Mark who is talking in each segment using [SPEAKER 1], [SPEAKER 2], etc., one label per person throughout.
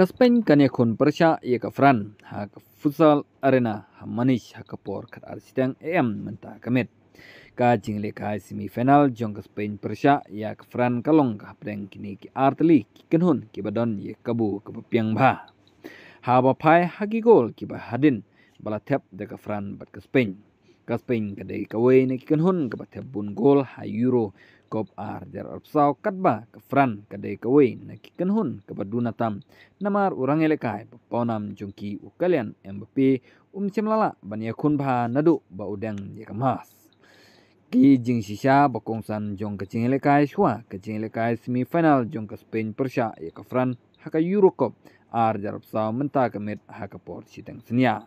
[SPEAKER 1] kaspen kane khun parsha ye ka fran ha futsal arena ha manish ha ka por khar arsitang em manta kamet ka jingle ka semi final jong kaspen parsha ye ka fran kalong ka preng kini ki artli kenhun ki badon ye kabu ka pyang bha ha ba phai ha ki gol ki ba hadin bala thep de ka fran bat kaspen kaspen ka dei ka wei ne kenhun ka ba thep bun gol ha euro Jacob ar jarar psau katba ke fran ke dei ke wei na ki kenhun ke baduna tam namar urang elekai ponam jungki u kalian MBP um sim lala ban ye kun bha nadu ba udang ye kemas ki jing sisa ba kongsan jong ke jing elekai swa ke jing elekai semi final jong ke spain persia ye ke fran ha ke euro cup ar jarar psau menta ke met ha ke port sitang senia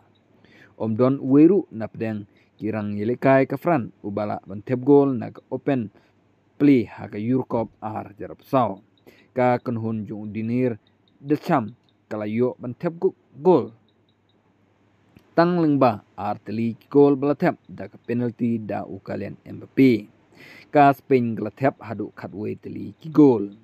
[SPEAKER 1] om don weru napdeng kirang yelekai ke fran ubala bentep gol nak open pli haka yurkop ahar jarap sao. Ka kenhun jung dinir decham kalayo bantep guk gol. Tang lengba ahar teli gol belatep da ke penalti da ukalian MPP. Ka Spain gelatep hadu katwe teli ki gol.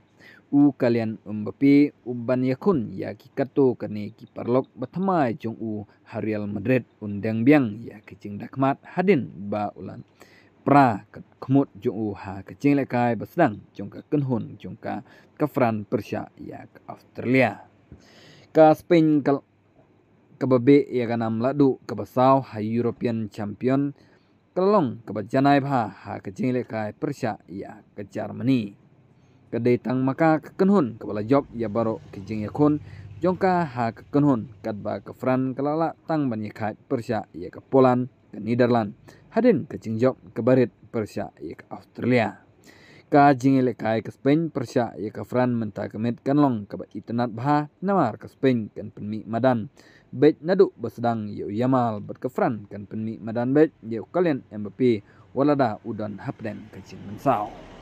[SPEAKER 1] U kalian MPP uban yakun ya ki kato kene ki perlok betamai jung u Real Madrid undang biang ya ki cing dakmat hadin ba ulan pra kat khmut jong u ha ka jing le kai ba sdang jong ka kun hun jong ka ka fran persia ya ka australia ka spain ka ka babe ya ka nam ladu ka basau ha european champion kalong ka ba janai ha ha ka jing le kai persia ya ka germany ka de tang maka ka kun hun ka bala job ya baro ka jing ya kun jong ka ha ka kun hun kat ba ka fran kalala tang ban ya kai persia ya ka poland ke Nederland, hadin ke Cingjok, ke Barit, Persia, ia ke Australia. Ka jingile kai ke Spain, Persia, ia ke Fran, menta ke Med, kan long, ke bat itenat bha, namar ke Spain, kan penmi madan. Bet nadu bersedang, ia yamal, bat ke Fran, kan penmi madan bet, ia kalian MBP, walada udan hapden ke Cing Mansao.